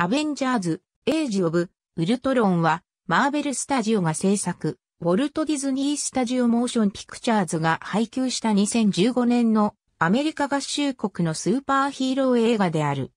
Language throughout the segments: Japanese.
アベンジャーズ、エイジ・オブ・ウルトロンは、マーベル・スタジオが制作、ウォルト・ディズニー・スタジオ・モーション・ピクチャーズが配給した2015年のアメリカ合衆国のスーパーヒーロー映画である。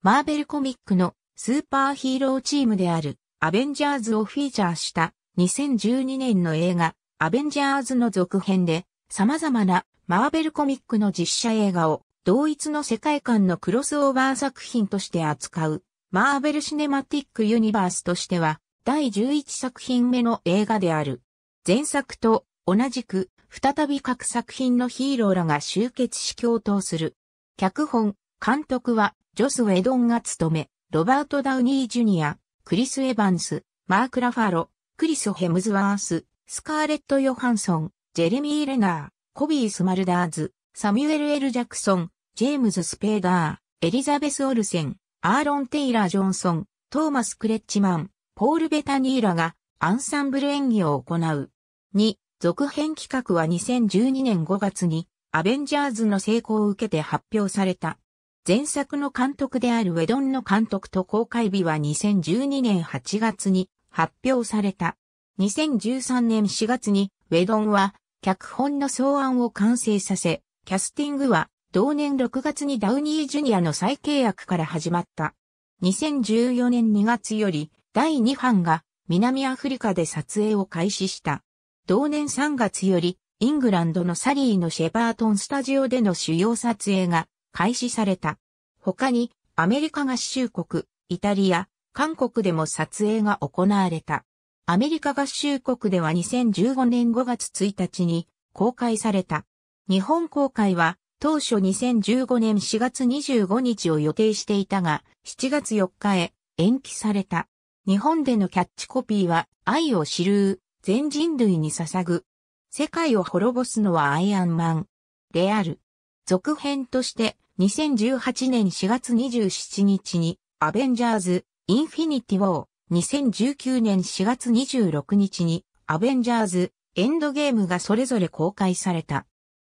マーベルコミックのスーパーヒーローチームであるアベンジャーズをフィーチャーした2012年の映画アベンジャーズの続編で様々なマーベルコミックの実写映画を同一の世界観のクロスオーバー作品として扱うマーベル・シネマティック・ユニバースとしては、第11作品目の映画である。前作と同じく、再び各作品のヒーローらが集結し共闘する。脚本、監督は、ジョス・ウェドンが務め、ロバート・ダウニー・ジュニア、クリス・エヴァンス、マーク・ラファロ、クリス・ヘムズワース、スカーレット・ヨハンソン、ジェレミー・レナー、コビー・スマルダーズ、サミュエル・エル・ジャクソン、ジェームズ・スペーダー、エリザベス・オルセン、アーロン・テイラー・ジョンソン、トーマス・クレッチマン、ポール・ベタニーラがアンサンブル演技を行う。2、続編企画は2012年5月にアベンジャーズの成功を受けて発表された。前作の監督であるウェドンの監督と公開日は2012年8月に発表された。2013年4月にウェドンは脚本の草案を完成させ、キャスティングは同年6月にダウニージュニアの再契約から始まった。2014年2月より第2版が南アフリカで撮影を開始した。同年3月よりイングランドのサリーのシェパートンスタジオでの主要撮影が開始された。他にアメリカ合衆国、イタリア、韓国でも撮影が行われた。アメリカ合衆国では2015年5月1日に公開された。日本公開は当初2015年4月25日を予定していたが、7月4日へ延期された。日本でのキャッチコピーは、愛を知る、全人類に捧ぐ。世界を滅ぼすのはアイアンマン。である。続編として、2018年4月27日に、アベンジャーズ、インフィニティ・ウォー、2019年4月26日に、アベンジャーズ、エンドゲームがそれぞれ公開された。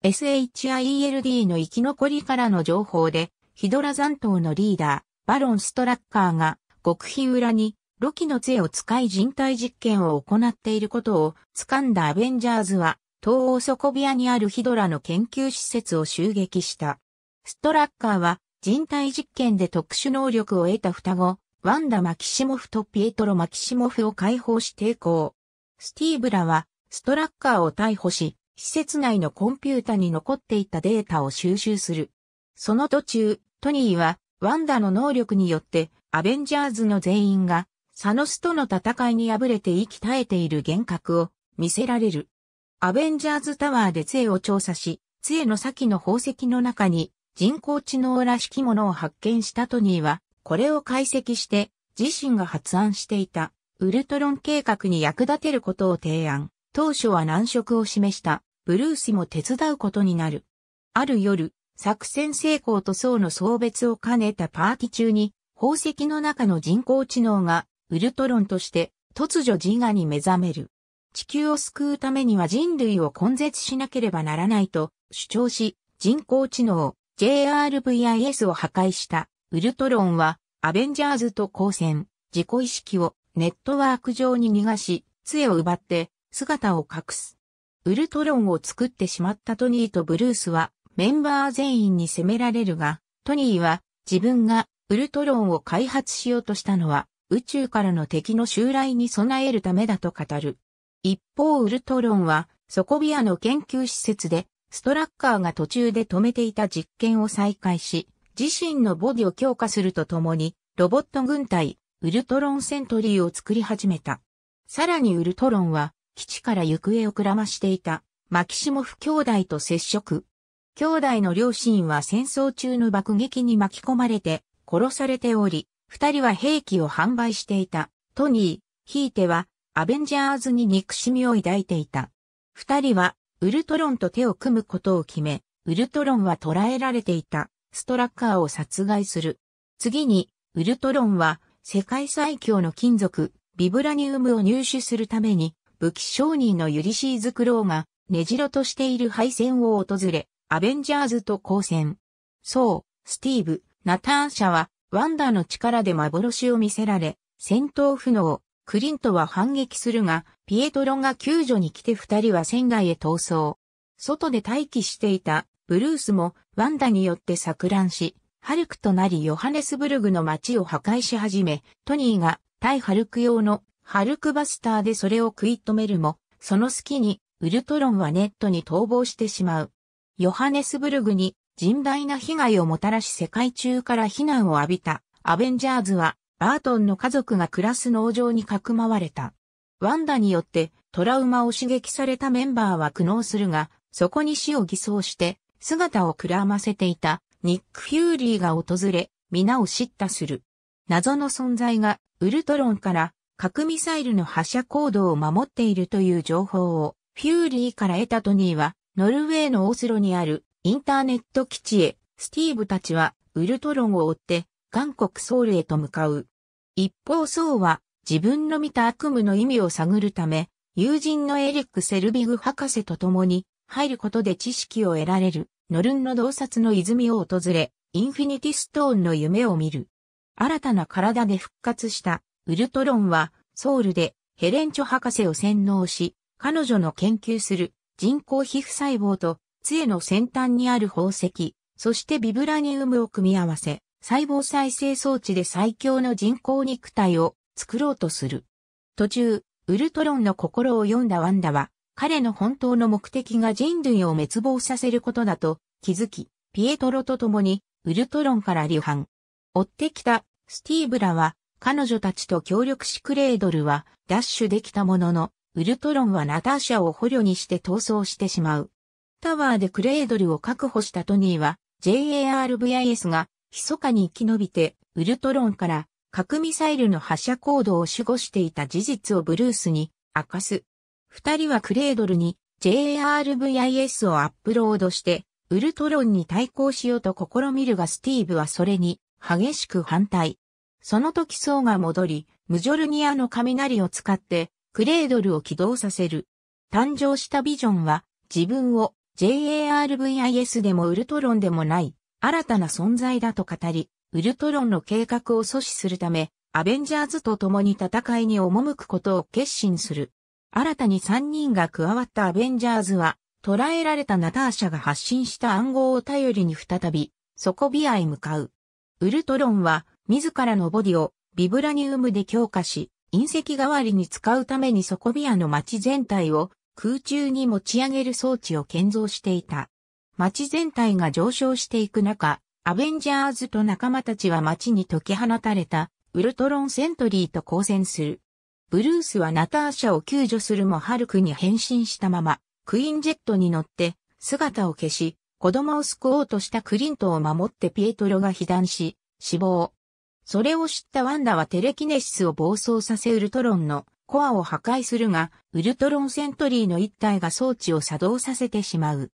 SHIELD の生き残りからの情報で、ヒドラ残党のリーダー、バロン・ストラッカーが、極秘裏に、ロキの杖を使い人体実験を行っていることを、掴んだアベンジャーズは、東欧ソコビアにあるヒドラの研究施設を襲撃した。ストラッカーは、人体実験で特殊能力を得た双子、ワンダ・マキシモフとピエトロ・マキシモフを解放し抵抗。スティーブラは、ストラッカーを逮捕し、施設内のコンピュータに残っていたデータを収集する。その途中、トニーは、ワンダの能力によって、アベンジャーズの全員が、サノスとの戦いに敗れて息絶えている幻覚を見せられる。アベンジャーズタワーで杖を調査し、杖の先の宝石の中に人工知能らしきものを発見したトニーは、これを解析して、自身が発案していたウルトロン計画に役立てることを提案。当初は難色を示したブルースも手伝うことになる。ある夜、作戦成功と層の送別を兼ねたパーティ中に、宝石の中の人工知能が、ウルトロンとして、突如自我に目覚める。地球を救うためには人類を根絶しなければならないと主張し、人工知能 JRVIS を破壊したウルトロンはアベンジャーズと交戦、自己意識をネットワーク上に逃がし、杖を奪って姿を隠す。ウルトロンを作ってしまったトニーとブルースはメンバー全員に責められるが、トニーは自分がウルトロンを開発しようとしたのは宇宙からの敵の襲来に備えるためだと語る。一方ウルトロンはソコビアの研究施設でストラッカーが途中で止めていた実験を再開し、自身のボディを強化するとともにロボット軍隊ウルトロンセントリーを作り始めた。さらにウルトロンは基地から行方をくらましていた、マキシモフ兄弟と接触。兄弟の両親は戦争中の爆撃に巻き込まれて殺されており、二人は兵器を販売していたトニー、ひいてはアベンジャーズに憎しみを抱いていた。二人はウルトロンと手を組むことを決め、ウルトロンは捕らえられていたストラッカーを殺害する。次にウルトロンは世界最強の金属ビブラニウムを入手するために武器商人のユリシーズ・クローが、根城としている敗戦を訪れ、アベンジャーズと交戦。そう、スティーブ、ナターン社は、ワンダの力で幻を見せられ、戦闘不能、クリントは反撃するが、ピエトロが救助に来て二人は船外へ逃走。外で待機していた、ブルースも、ワンダによって錯乱し、ハルクとなりヨハネスブルグの街を破壊し始め、トニーが対ハルク用のハルクバスターでそれを食い止めるも、その隙にウルトロンはネットに逃亡してしまう。ヨハネスブルグに甚大な被害をもたらし世界中から非難を浴びたアベンジャーズはバートンの家族が暮らす農場にかくまわれた。ワンダによってトラウマを刺激されたメンバーは苦悩するが、そこに死を偽装して姿をくらませていたニック・フューリーが訪れ、皆を叱咤する。謎の存在がウルトロンから核ミサイルの発射行動を守っているという情報をフューリーから得たトニーは、ノルウェーのオスロにあるインターネット基地へ、スティーブたちはウルトロンを追って、韓国ソウルへと向かう。一方ソウは自分の見た悪夢の意味を探るため、友人のエリック・セルビグ博士と共に入ることで知識を得られるノルンの洞察の泉を訪れ、インフィニティストーンの夢を見る。新たな体で復活したウルトロンはソウルでヘレンチョ博士を洗脳し、彼女の研究する人工皮膚細胞と杖の先端にある宝石、そしてビブラニウムを組み合わせ、細胞再生装置で最強の人工肉体を作ろうとする。途中、ウルトロンの心を読んだワンダは、彼の本当の目的が人類を滅亡させることだと気づき、ピエトロと共にウルトロンから離反。追ってきたスティーブラは彼女たちと協力しクレードルはダッシュできたものの、ウルトロンはナターシャを捕虜にして逃走してしまう。タワーでクレードルを確保したトニーは、JARVIS が密かに生き延びて、ウルトロンから核ミサイルの発射行動を守護していた事実をブルースに明かす。二人はクレードルに JARVIS をアップロードして、ウルトロンに対抗しようと試みるがスティーブはそれに激しく反対。その時層が戻り、ムジョルニアの雷を使って、クレードルを起動させる。誕生したビジョンは、自分を JARVIS でもウルトロンでもない、新たな存在だと語り、ウルトロンの計画を阻止するため、アベンジャーズと共に戦いに赴くことを決心する。新たに3人が加わったアベンジャーズは、捕らえられたナターシャが発信した暗号を頼りに再び、ソコビアへ向かう。ウルトロンは、自らのボディをビブラニウムで強化し、隕石代わりに使うために底ビアの街全体を空中に持ち上げる装置を建造していた。街全体が上昇していく中、アベンジャーズと仲間たちは街に解き放たれたウルトロンセントリーと交戦する。ブルースはナターシャを救助するもハルクに変身したまま、クイーンジェットに乗って姿を消し、子供を救おうとしたクリントを守ってピエトロが被弾し、死亡。それを知ったワンダはテレキネシスを暴走させウルトロンのコアを破壊するが、ウルトロンセントリーの一体が装置を作動させてしまう。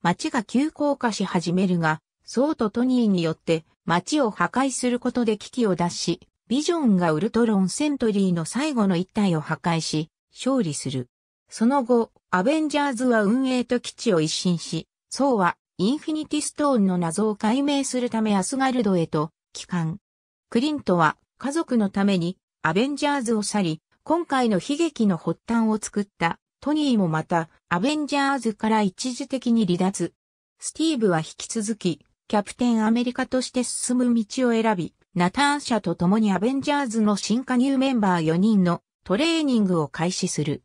街が急降下し始めるが、ソウとトニーによって街を破壊することで危機を脱し、ビジョンがウルトロンセントリーの最後の一体を破壊し、勝利する。その後、アベンジャーズは運営と基地を一新し、ソウはインフィニティストーンの謎を解明するためアスガルドへと帰還。クリントは家族のためにアベンジャーズを去り、今回の悲劇の発端を作ったトニーもまたアベンジャーズから一時的に離脱。スティーブは引き続きキャプテンアメリカとして進む道を選び、ナターン社と共にアベンジャーズの新加入メンバー4人のトレーニングを開始する。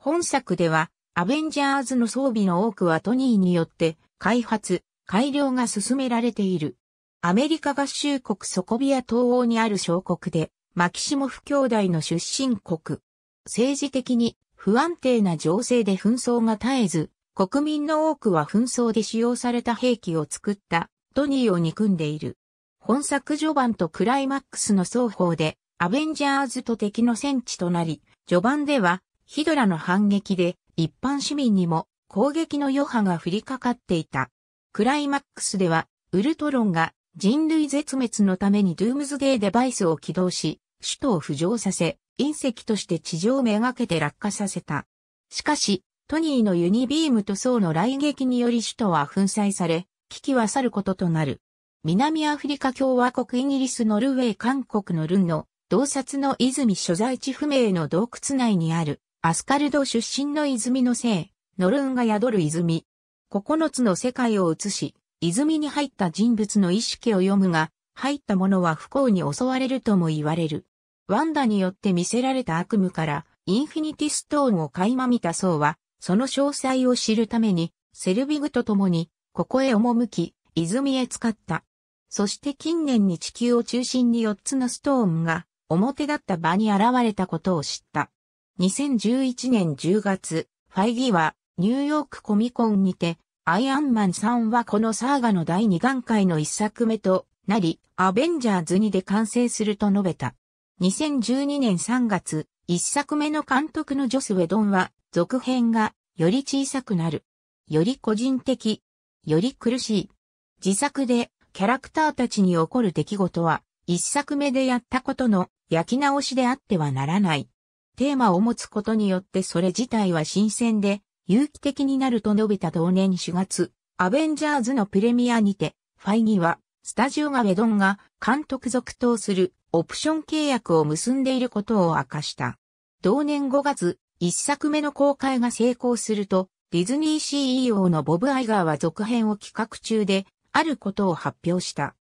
本作ではアベンジャーズの装備の多くはトニーによって開発、改良が進められている。アメリカ合衆国ソコビア東欧にある小国で、マキシモフ兄弟の出身国。政治的に不安定な情勢で紛争が絶えず、国民の多くは紛争で使用された兵器を作ったドニーを憎んでいる。本作序盤とクライマックスの双方で、アベンジャーズと敵の戦地となり、序盤ではヒドラの反撃で一般市民にも攻撃の余波が降りかかっていた。クライマックスではウルトロンが人類絶滅のためにドゥームズデーデバイスを起動し、首都を浮上させ、隕石として地上めがけて落下させた。しかし、トニーのユニビームと層の雷撃により首都は粉砕され、危機は去ることとなる。南アフリカ共和国イギリスノルウェー韓国のルンの洞察の泉所在地不明の洞窟内にあるアスカルド出身の泉の姓、ノルンが宿る泉。9つの世界を映し、泉に入った人物の意識を読むが、入った者は不幸に襲われるとも言われる。ワンダによって見せられた悪夢から、インフィニティストーンを垣間見た層は、その詳細を知るために、セルビグと共に、ここへ赴き、泉へ使った。そして近年に地球を中心に4つのストーンが、表だった場に現れたことを知った。2011年10月、ファイギは、ニューヨークコミコンにて、アイアンマン3はこのサーガの第2段階の1作目となり、アベンジャーズ2で完成すると述べた。2012年3月、1作目の監督のジョス・ウェドンは、続編が、より小さくなる。より個人的。より苦しい。自作で、キャラクターたちに起こる出来事は、1作目でやったことの焼き直しであってはならない。テーマを持つことによってそれ自体は新鮮で、有機的になると述べた同年4月、アベンジャーズのプレミアにて、ファイには、スタジオがウェドンが監督続投するオプション契約を結んでいることを明かした。同年5月、一作目の公開が成功すると、ディズニー CEO のボブ・アイガーは続編を企画中で、あることを発表した。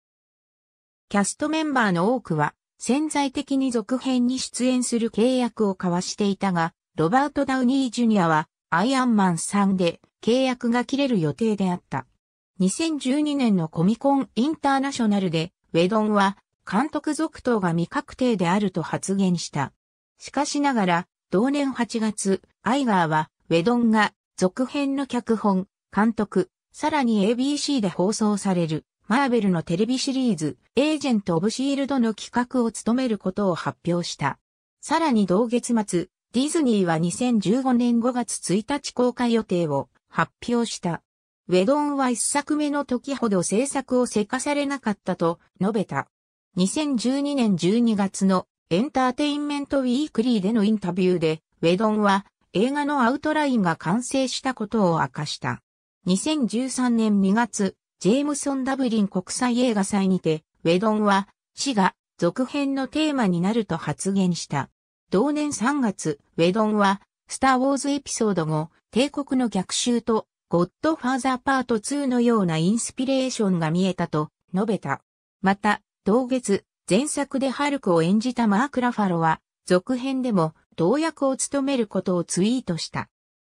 キャストメンバーの多くは、潜在的に続編に出演する契約を交わしていたが、ロバート・ダウニー・ジュニアは、アイアンマン3で契約が切れる予定であった。2012年のコミコンインターナショナルで、ウェドンは監督続投が未確定であると発言した。しかしながら、同年8月、アイガーは、ウェドンが続編の脚本、監督、さらに ABC で放送される、マーベルのテレビシリーズ、エージェント・オブ・シールドの企画を務めることを発表した。さらに同月末、ディズニーは2015年5月1日公開予定を発表した。ウェドンは一作目の時ほど制作をせかされなかったと述べた。2012年12月のエンターテインメントウィークリーでのインタビューで、ウェドンは映画のアウトラインが完成したことを明かした。2013年2月、ジェームソン・ダブリン国際映画祭にて、ウェドンは、死が続編のテーマになると発言した。同年3月、ウェドンは、スター・ウォーズエピソード後、帝国の逆襲と、ゴッドファーザーパート2のようなインスピレーションが見えたと述べた。また、同月、前作でハルクを演じたマーク・ラファロは、続編でも、同役を務めることをツイートした。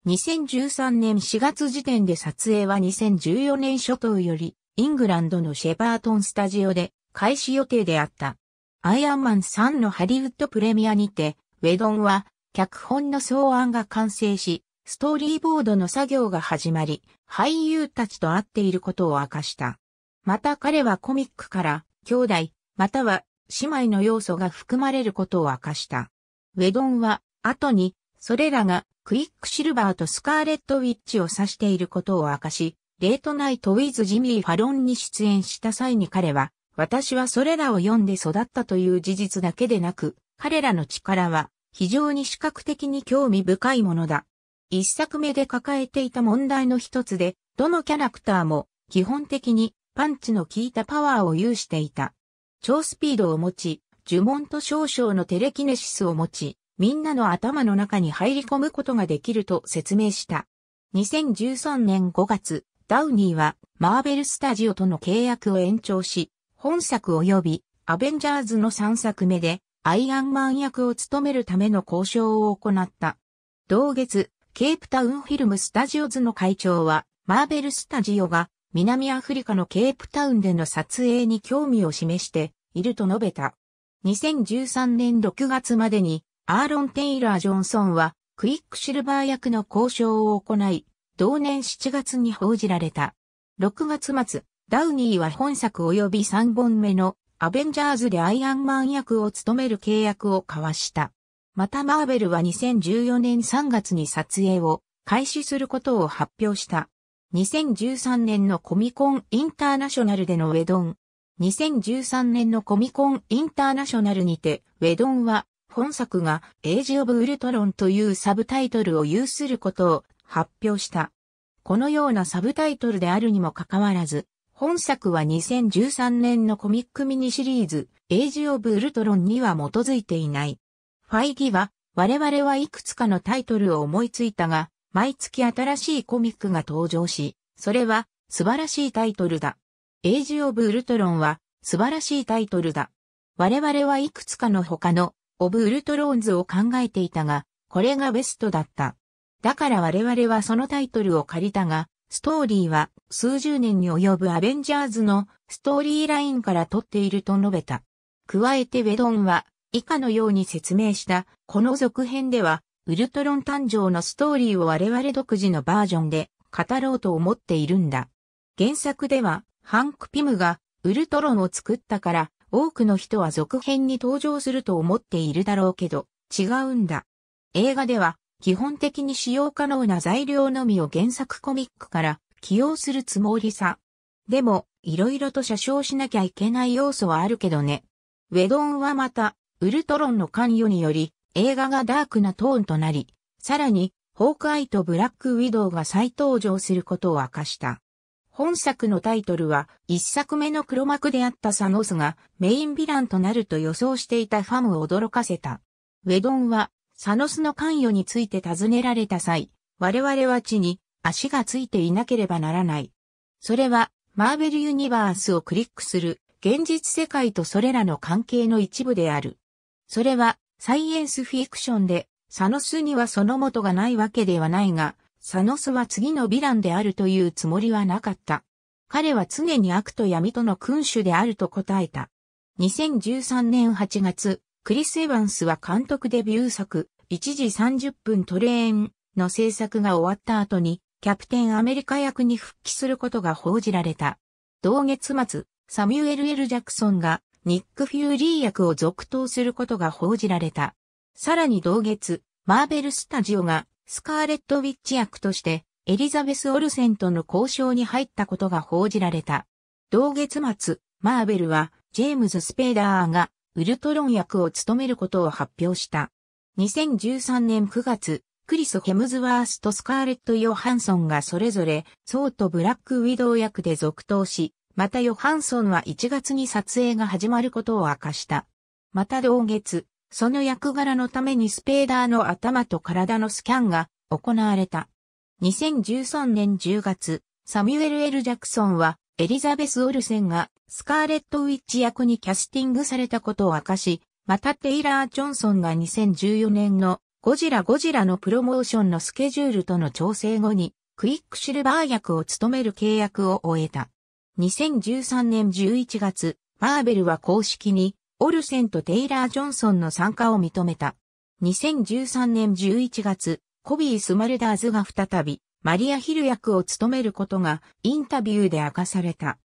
2013年4月時点で撮影は2014年初頭より、イングランドのシェバートンスタジオで開始予定であった。アイアンマン3のハリウッドプレミアにて、ウェドンは、脚本の草案が完成し、ストーリーボードの作業が始まり、俳優たちと会っていることを明かした。また彼はコミックから、兄弟、または姉妹の要素が含まれることを明かした。ウェドンは、後に、それらが、クイックシルバーとスカーレットウィッチを指していることを明かし、レートナイトウィズ・ジミー・ファロンに出演した際に彼は、私はそれらを読んで育ったという事実だけでなく、彼らの力は非常に視覚的に興味深いものだ。一作目で抱えていた問題の一つで、どのキャラクターも基本的にパンチの効いたパワーを有していた。超スピードを持ち、呪文と少々のテレキネシスを持ち、みんなの頭の中に入り込むことができると説明した。2013年5月、ダウニーはマーベルスタジオとの契約を延長し、本作及びアベンジャーズの3作目でアイアンマン役を務めるための交渉を行った。同月、ケープタウンフィルムスタジオズの会長は、マーベルスタジオが南アフリカのケープタウンでの撮影に興味を示していると述べた。2013年6月までに、アーロン・テイラー・ジョンソンは、クイックシルバー役の交渉を行い、同年7月に報じられた。6月末、ダウニーは本作及び3本目のアベンジャーズでアイアンマン役を務める契約を交わした。またマーベルは2014年3月に撮影を開始することを発表した。2013年のコミコンインターナショナルでのウェドン。2013年のコミコンインターナショナルにて、ウェドンは本作がエイジ・オブ・ウルトロンというサブタイトルを有することを発表した。このようなサブタイトルであるにもかかわらず、本作は2013年のコミックミニシリーズ、エイジ・オブ・ウルトロンには基づいていない。ファイギは、我々はいくつかのタイトルを思いついたが、毎月新しいコミックが登場し、それは素晴らしいタイトルだ。エイジ・オブ・ウルトロンは素晴らしいタイトルだ。我々はいくつかの他のオブ・ウルトロンズを考えていたが、これがベストだった。だから我々はそのタイトルを借りたが、ストーリーは数十年に及ぶアベンジャーズのストーリーラインから取っていると述べた。加えてウェドンは以下のように説明したこの続編ではウルトロン誕生のストーリーを我々独自のバージョンで語ろうと思っているんだ。原作ではハンク・ピムがウルトロンを作ったから多くの人は続編に登場すると思っているだろうけど違うんだ。映画では基本的に使用可能な材料のみを原作コミックから起用するつもりさ。でも、いろいろと写真しなきゃいけない要素はあるけどね。ウェドンはまた、ウルトロンの関与により、映画がダークなトーンとなり、さらに、ホークアイとブラックウィドウが再登場することを明かした。本作のタイトルは、一作目の黒幕であったサノスがメインヴィランとなると予想していたファンを驚かせた。ウェドンはサノスの関与について尋ねられた際、我々は地に足がついていなければならない。それは、マーベルユニバースをクリックする現実世界とそれらの関係の一部である。それは、サイエンスフィクションで、サノスにはその元がないわけではないが、サノスは次のヴィランであるというつもりはなかった。彼は常に悪と闇との君主であると答えた。2013年8月、クリス・エヴァンスは監督デビュー作、1時30分トレーンの制作が終わった後に、キャプテンアメリカ役に復帰することが報じられた。同月末、サミュエル・エル・ジャクソンがニック・フューリー役を続投することが報じられた。さらに同月、マーベル・スタジオがスカーレット・ウィッチ役としてエリザベス・オルセンとの交渉に入ったことが報じられた。同月末、マーベルはジェームズ・スペーダーがウルトロン役を務めることを発表した。2013年9月、クリス・ヘムズワースとスカーレット・ヨハンソンがそれぞれ、ソーとブラック・ウィドウ役で続投し、またヨハンソンは1月に撮影が始まることを明かした。また同月、その役柄のためにスペーダーの頭と体のスキャンが行われた。2013年10月、サミュエル・エル・ジャクソンはエリザベス・オルセンがスカーレット・ウィッチ役にキャスティングされたことを明かし、またテイラー・ジョンソンが2014年のゴジラ・ゴジラのプロモーションのスケジュールとの調整後に、クイックシルバー役を務める契約を終えた。2013年11月、マーベルは公式に、オルセンとテイラー・ジョンソンの参加を認めた。2013年11月、コビー・スマルダーズが再び、マリア・ヒル役を務めることが、インタビューで明かされた。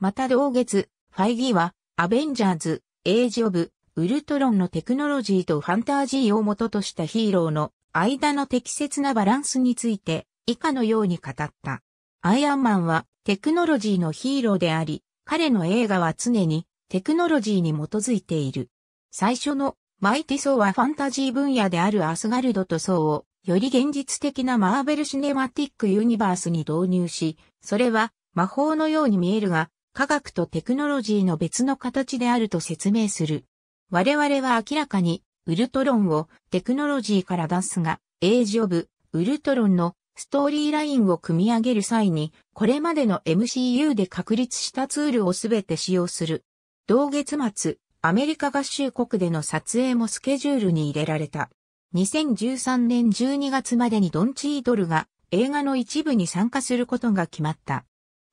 また同月、ファイギーは、アベンジャーズ、エイジ・オブ、ウルトロンのテクノロジーとファンタジーを元としたヒーローの間の適切なバランスについて以下のように語った。アイアンマンはテクノロジーのヒーローであり、彼の映画は常にテクノロジーに基づいている。最初のマイティソーはファンタジー分野であるアスガルドとソーをより現実的なマーベルシネマティックユニバースに導入し、それは魔法のように見えるが、科学とテクノロジーの別の形であると説明する。我々は明らかに、ウルトロンをテクノロジーから出すが、エイジオブ、ウルトロンのストーリーラインを組み上げる際に、これまでの MCU で確立したツールをすべて使用する。同月末、アメリカ合衆国での撮影もスケジュールに入れられた。2013年12月までにドンチードルが映画の一部に参加することが決まった。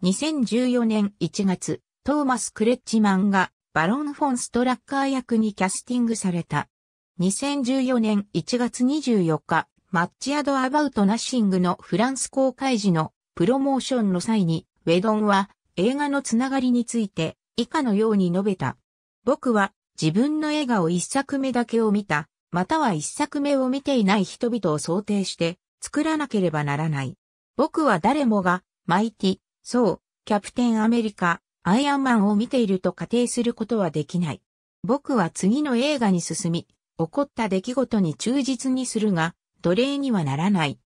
2014年1月、トーマス・クレッチマンがバロン・フォン・ストラッカー役にキャスティングされた。2014年1月24日、マッチアド・アバウト・ナッシングのフランス公開時のプロモーションの際に、ウェドンは映画のつながりについて以下のように述べた。僕は自分の映画を一作目だけを見た、または一作目を見ていない人々を想定して作らなければならない。僕は誰もがマイティ、そう、キャプテンアメリカ、アイアンマンを見ていると仮定することはできない。僕は次の映画に進み、起こった出来事に忠実にするが、奴隷にはならない。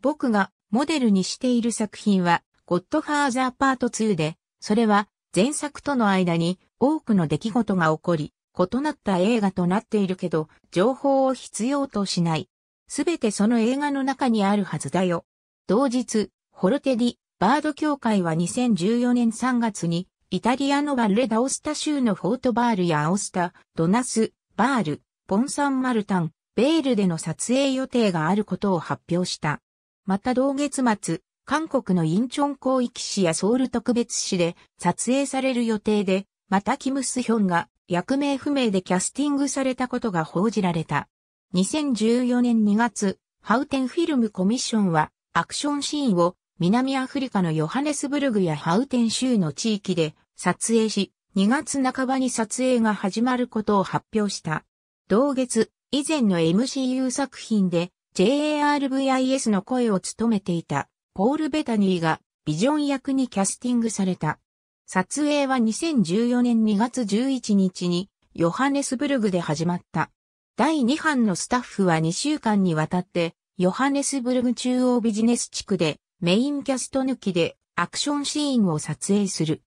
僕がモデルにしている作品は、ゴッドファーザーパート2で、それは前作との間に多くの出来事が起こり、異なった映画となっているけど、情報を必要としない。すべてその映画の中にあるはずだよ。同日、ホルテディ、バード協会は2014年3月に、イタリアのバルレ・ダオスタ州のフォートバールやアオスタ、ドナス、バール、ポンサン・マルタン、ベールでの撮影予定があることを発表した。また同月末、韓国のインチョン広域市やソウル特別市で撮影される予定で、またキムスヒョンが役名不明でキャスティングされたことが報じられた。2014年2月、ハウテンフィルムコミッションはアクションシーンを南アフリカのヨハネスブルグやハウテン州の地域で撮影し、2月半ばに撮影が始まることを発表した。同月、以前の MCU 作品で JARVIS の声を務めていたポール・ベタニーがビジョン役にキャスティングされた。撮影は2014年2月11日にヨハネスブルグで始まった。第2班のスタッフは2週間にわたってヨハネスブルグ中央ビジネス地区でメインキャスト抜きでアクションシーンを撮影する。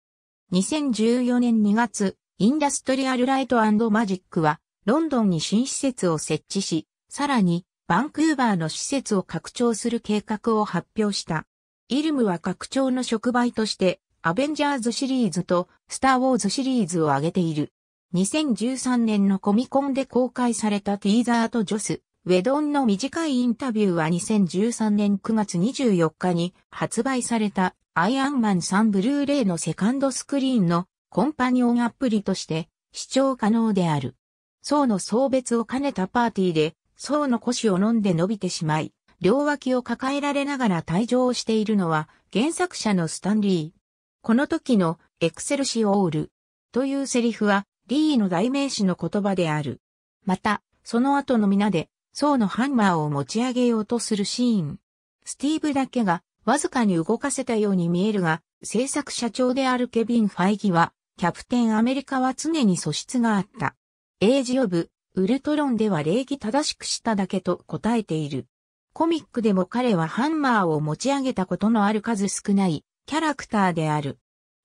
2014年2月、インダストリアルライトマジックは、ロンドンに新施設を設置し、さらに、バンクーバーの施設を拡張する計画を発表した。イルムは拡張の触媒として、アベンジャーズシリーズとスター・ウォーズシリーズを挙げている。2013年のコミコンで公開されたティーザーとジョス、ウェドンの短いインタビューは2013年9月24日に発売されたアイアンマン3ブルーレイのセカンドスクリーンのコンパニオンアプリとして視聴可能である。層の送別を兼ねたパーティーで層の腰を飲んで伸びてしまい、両脇を抱えられながら退場をしているのは原作者のスタンリー。この時のエクセルシオールというセリフはリーの代名詞の言葉である。また、その後の皆で層のハンマーを持ち上げようとするシーン。スティーブだけがわずかに動かせたように見えるが、制作社長であるケビン・ファイギは、キャプテンアメリカは常に素質があった。エイジ・オブ・ウルトロンでは礼儀正しくしただけと答えている。コミックでも彼はハンマーを持ち上げたことのある数少ないキャラクターである。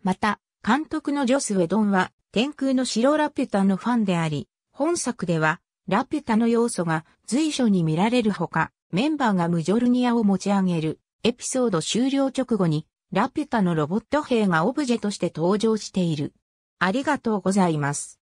また、監督のジョス・ウェドンは天空の城ラピュタのファンであり、本作ではラピュタの要素が随所に見られるほか、メンバーがムジョルニアを持ち上げるエピソード終了直後に、ラピュタのロボット兵がオブジェとして登場している。ありがとうございます。